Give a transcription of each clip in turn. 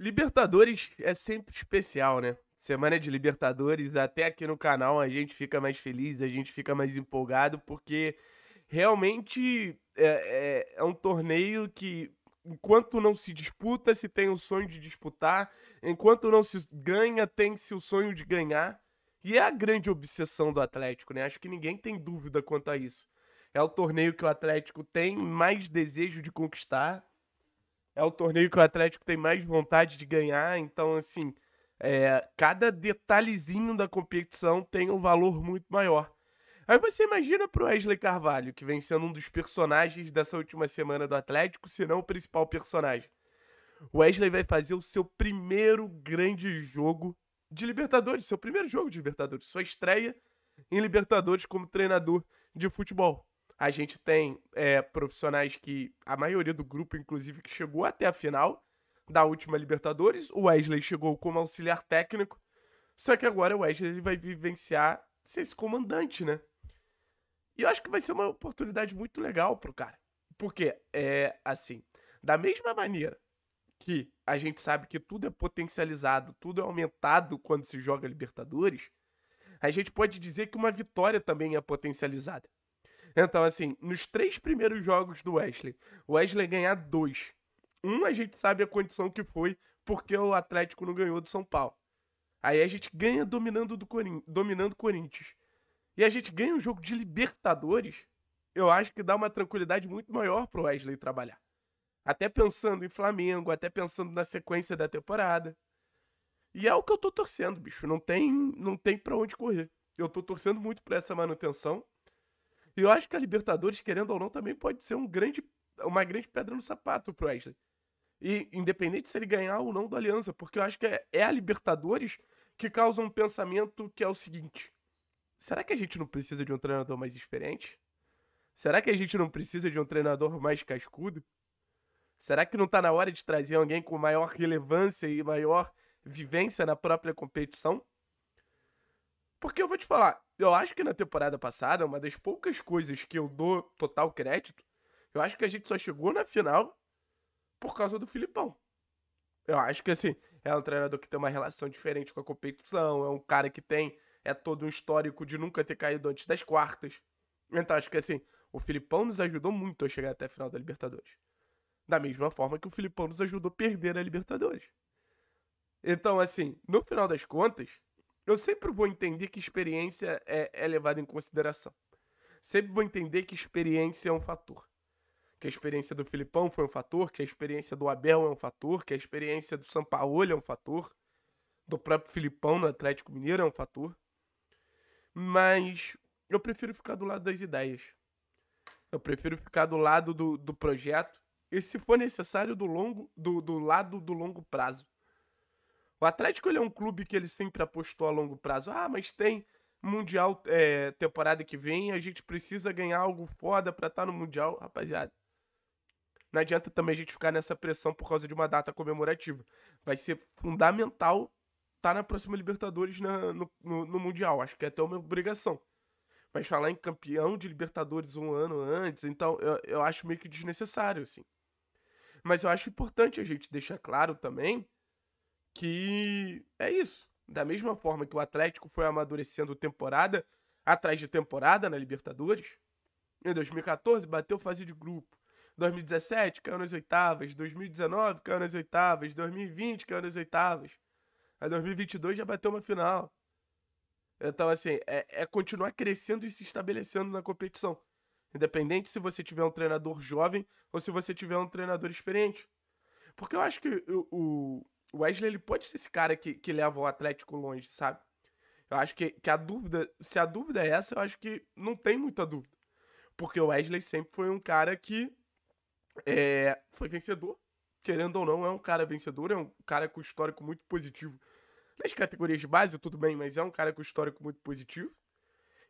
Libertadores é sempre especial, né? Semana de Libertadores, até aqui no canal a gente fica mais feliz, a gente fica mais empolgado, porque realmente é, é, é um torneio que, enquanto não se disputa, se tem o sonho de disputar, enquanto não se ganha, tem-se o sonho de ganhar. E é a grande obsessão do Atlético, né? Acho que ninguém tem dúvida quanto a isso. É o torneio que o Atlético tem mais desejo de conquistar, é o torneio que o Atlético tem mais vontade de ganhar, então, assim, é, cada detalhezinho da competição tem um valor muito maior. Aí você imagina pro Wesley Carvalho, que vem sendo um dos personagens dessa última semana do Atlético, se não o principal personagem. O Wesley vai fazer o seu primeiro grande jogo de Libertadores, seu primeiro jogo de Libertadores, sua estreia em Libertadores como treinador de futebol. A gente tem é, profissionais que, a maioria do grupo, inclusive, que chegou até a final da última Libertadores. O Wesley chegou como auxiliar técnico. Só que agora o Wesley ele vai vivenciar ser esse comandante, né? E eu acho que vai ser uma oportunidade muito legal pro cara. Porque, é assim, da mesma maneira que a gente sabe que tudo é potencializado, tudo é aumentado quando se joga Libertadores, a gente pode dizer que uma vitória também é potencializada. Então, assim, nos três primeiros jogos do Wesley, o Wesley é ganhar dois. Um, a gente sabe a condição que foi, porque o Atlético não ganhou do São Paulo. Aí a gente ganha dominando do Corin... dominando Corinthians. E a gente ganha um jogo de Libertadores, eu acho que dá uma tranquilidade muito maior pro Wesley trabalhar. Até pensando em Flamengo, até pensando na sequência da temporada. E é o que eu tô torcendo, bicho. Não tem, não tem para onde correr. Eu tô torcendo muito pra essa manutenção. E eu acho que a Libertadores, querendo ou não, também pode ser um grande, uma grande pedra no sapato pro Wesley. E independente se ele ganhar ou não da Aliança, porque eu acho que é, é a Libertadores que causa um pensamento que é o seguinte: será que a gente não precisa de um treinador mais experiente? Será que a gente não precisa de um treinador mais cascudo? Será que não tá na hora de trazer alguém com maior relevância e maior vivência na própria competição? Porque eu vou te falar, eu acho que na temporada passada, uma das poucas coisas que eu dou total crédito, eu acho que a gente só chegou na final por causa do Filipão. Eu acho que assim, é um treinador que tem uma relação diferente com a competição, é um cara que tem é todo um histórico de nunca ter caído antes das quartas. Então acho que assim, o Filipão nos ajudou muito a chegar até a final da Libertadores. Da mesma forma que o Filipão nos ajudou a perder a Libertadores. Então assim, no final das contas, eu sempre vou entender que experiência é, é levada em consideração. Sempre vou entender que experiência é um fator. Que a experiência do Filipão foi um fator, que a experiência do Abel é um fator, que a experiência do Sampaoli é um fator, do próprio Filipão no Atlético Mineiro é um fator. Mas eu prefiro ficar do lado das ideias. Eu prefiro ficar do lado do, do projeto. E se for necessário, do longo do, do lado do longo prazo. O Atlético ele é um clube que ele sempre apostou a longo prazo. Ah, mas tem Mundial é, temporada que vem, a gente precisa ganhar algo foda pra estar tá no Mundial. Rapaziada, não adianta também a gente ficar nessa pressão por causa de uma data comemorativa. Vai ser fundamental estar tá na próxima Libertadores na, no, no, no, Mundial. Acho que é até uma obrigação. Mas falar em campeão de Libertadores um ano antes, então eu, eu acho meio que desnecessário, assim. Mas eu acho importante a gente deixar claro também que é isso. Da mesma forma que o Atlético foi amadurecendo temporada atrás de temporada na Libertadores, em 2014 bateu fase de grupo. 2017 caiu nas oitavas, 2019 caiu nas oitavas, 2020 caiu nas oitavas. A 2022 já bateu uma final. Então, assim, é, é continuar crescendo e se estabelecendo na competição. Independente se você tiver um treinador jovem ou se você tiver um treinador experiente. Porque eu acho que o, o, o Wesley ele pode ser esse cara que, que leva o Atlético longe, sabe? Eu acho que, que a dúvida, se a dúvida é essa, eu acho que não tem muita dúvida. Porque o Wesley sempre foi um cara que é, foi vencedor, querendo ou não, é um cara vencedor, é um cara com histórico muito positivo. Nas categorias de base, tudo bem, mas é um cara com histórico muito positivo.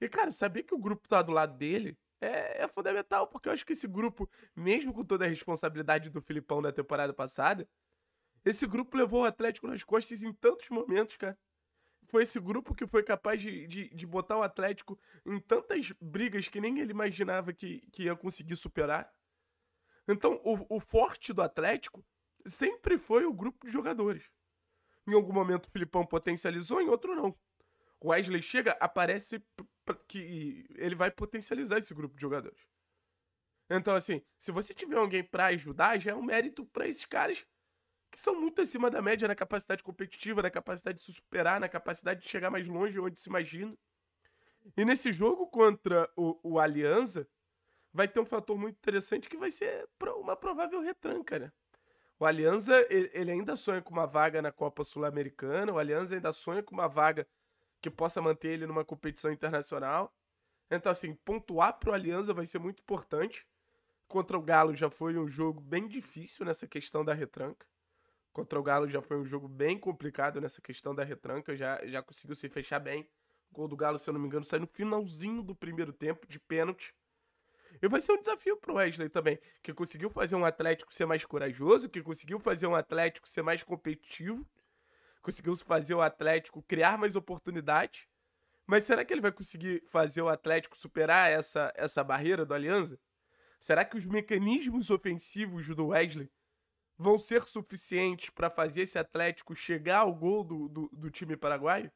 E, cara, saber que o grupo tá do lado dele é, é fundamental, porque eu acho que esse grupo, mesmo com toda a responsabilidade do Filipão na temporada passada, esse grupo levou o Atlético nas costas em tantos momentos, cara. Foi esse grupo que foi capaz de, de, de botar o Atlético em tantas brigas que nem ele imaginava que, que ia conseguir superar. Então, o, o forte do Atlético sempre foi o grupo de jogadores. Em algum momento o Filipão potencializou, em outro não. O Wesley chega, aparece que ele vai potencializar esse grupo de jogadores. Então, assim, se você tiver alguém para ajudar, já é um mérito para esses caras que são muito acima da média na capacidade competitiva, na capacidade de se superar, na capacidade de chegar mais longe onde se imagina. E nesse jogo contra o, o Alianza, vai ter um fator muito interessante que vai ser uma provável retranca, né? O Alianza, ele ainda sonha com uma vaga na Copa Sul-Americana, o Alianza ainda sonha com uma vaga que possa manter ele numa competição internacional. Então, assim, pontuar pro Alianza vai ser muito importante. Contra o Galo já foi um jogo bem difícil nessa questão da retranca. Contra o Galo já foi um jogo bem complicado nessa questão da retranca, já, já conseguiu se fechar bem. O gol do Galo, se eu não me engano, sai no finalzinho do primeiro tempo, de pênalti. E vai ser um desafio pro Wesley também, que conseguiu fazer um Atlético ser mais corajoso, que conseguiu fazer um Atlético ser mais competitivo, conseguiu fazer o Atlético criar mais oportunidades. Mas será que ele vai conseguir fazer o Atlético superar essa, essa barreira do Alianza? Será que os mecanismos ofensivos do Wesley vão ser suficientes para fazer esse Atlético chegar ao gol do, do, do, time paraguaio?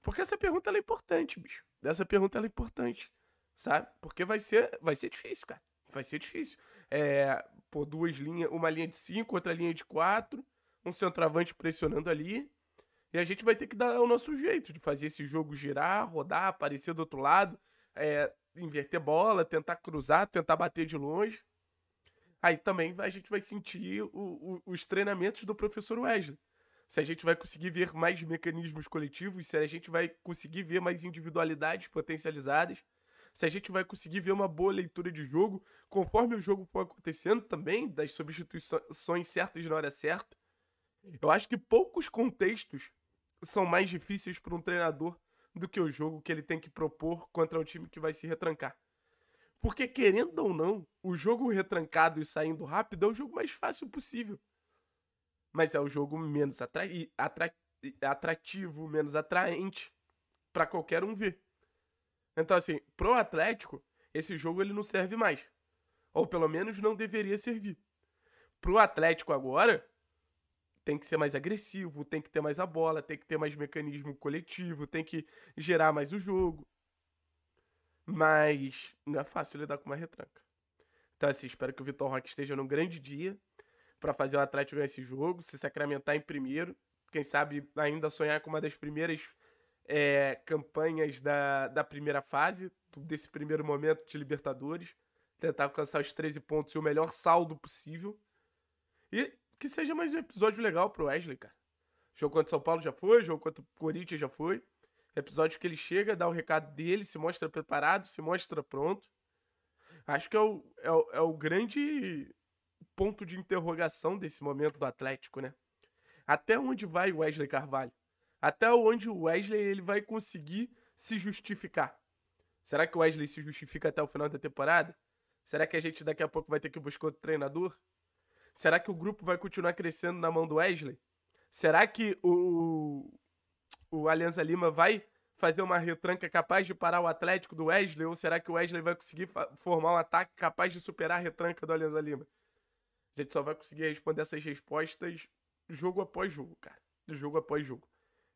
Porque essa pergunta é importante, bicho. Essa pergunta é importante, sabe? Porque vai ser, vai ser difícil, cara. Vai ser difícil. É, pô, duas linhas, uma linha de cinco, outra linha de quatro, um centroavante pressionando ali. E a gente vai ter que dar o nosso jeito de fazer esse jogo girar, rodar, aparecer do outro lado, é, inverter bola, tentar cruzar, tentar bater de longe. Aí também a gente vai sentir o, o, os treinamentos do professor Wesley. Se a gente vai conseguir ver mais mecanismos coletivos, se a gente vai conseguir ver mais individualidades potencializadas, se a gente vai conseguir ver uma boa leitura de jogo, conforme o jogo for acontecendo também, das substituições certas na hora certa. Eu acho que poucos contextos são mais difíceis para um treinador do que o jogo que ele tem que propor contra o time que vai se retrancar. Porque, querendo ou não, o jogo retrancado e saindo rápido é o jogo mais fácil possível. Mas é o jogo menos atra atra atrativo, menos atraente para qualquer um ver. Então, assim, pro Atlético, esse jogo ele não serve mais. Ou pelo menos não deveria servir. Pro Atlético agora, tem que ser mais agressivo, tem que ter mais a bola, tem que ter mais mecanismo coletivo, tem que gerar mais o jogo. Mas não é fácil lidar com uma retranca. Então, assim, espero que o Vitor Roque esteja num grande dia para fazer o Atlético ganhar esse jogo, se sacramentar em primeiro. Quem sabe ainda sonhar com uma das primeiras é, campanhas da, da primeira fase, desse primeiro momento de Libertadores. Tentar alcançar os 13 pontos e o melhor saldo possível. E que seja mais um episódio legal pro Wesley, cara. Jogo contra São Paulo já foi, jogo contra o Corinthians já foi. Episódio que ele chega, dá o recado dele, se mostra preparado, se mostra pronto. Acho que é o, é o, é o grande ponto de interrogação desse momento do Atlético, né? Até onde vai o Wesley Carvalho? Até onde o Wesley ele vai conseguir se justificar? Será que o Wesley se justifica até o final da temporada? Será que a gente daqui a pouco vai ter que buscar outro treinador? Será que o grupo vai continuar crescendo na mão do Wesley? Será que o, o Alianza Lima vai fazer uma retranca capaz de parar o Atlético do Wesley? Ou será que o Wesley vai conseguir formar um ataque capaz de superar a retranca do Alianza Lima? A gente só vai conseguir responder essas respostas jogo após jogo, cara. Jogo após jogo.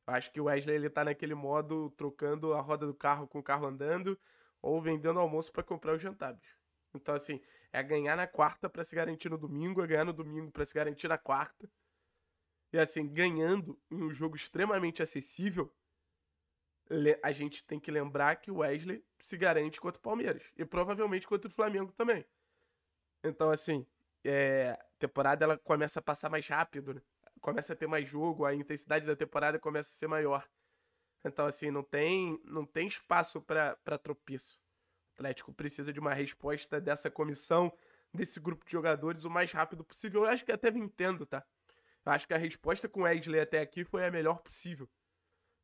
Eu acho que o Wesley ele tá naquele modo trocando a roda do carro com o carro andando ou vendendo almoço para comprar o jantar. Bicho. Então, assim, é ganhar na quarta para se garantir no domingo, é ganhar no domingo para se garantir na quarta e assim, ganhando em um jogo extremamente acessível, a gente tem que lembrar que o Wesley se garante contra o Palmeiras. E provavelmente contra o Flamengo também. Então, assim, é, a temporada ela começa a passar mais rápido, né? Começa a ter mais jogo, a intensidade da temporada começa a ser maior. Então, assim, não tem, não tem espaço para tropiço. O Atlético precisa de uma resposta dessa comissão, desse grupo de jogadores, o mais rápido possível. Eu acho que até me entendo, tá? Eu acho que a resposta com o Edley até aqui foi a melhor possível.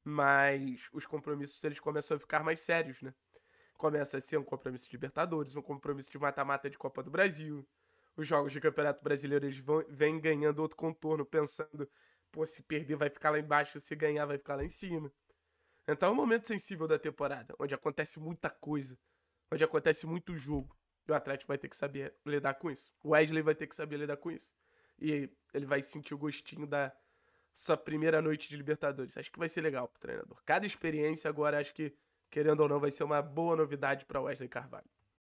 Mas os compromissos eles começam a ficar mais sérios, né? Começa a ser um compromisso de Libertadores, um compromisso de mata-mata de Copa do Brasil. Os jogos de Campeonato Brasileiro eles vão, vêm ganhando outro contorno, pensando, pô, se perder vai ficar lá embaixo, se ganhar vai ficar lá em cima. Então é um momento sensível da temporada, onde acontece muita coisa, onde acontece muito jogo. E o Atlético vai ter que saber lidar com isso. O Wesley vai ter que saber lidar com isso. E ele vai sentir o gostinho da sua primeira noite de Libertadores. Acho que vai ser legal pro treinador. Cada experiência agora, acho que, querendo ou não, vai ser uma boa novidade para Wesley Carvalho.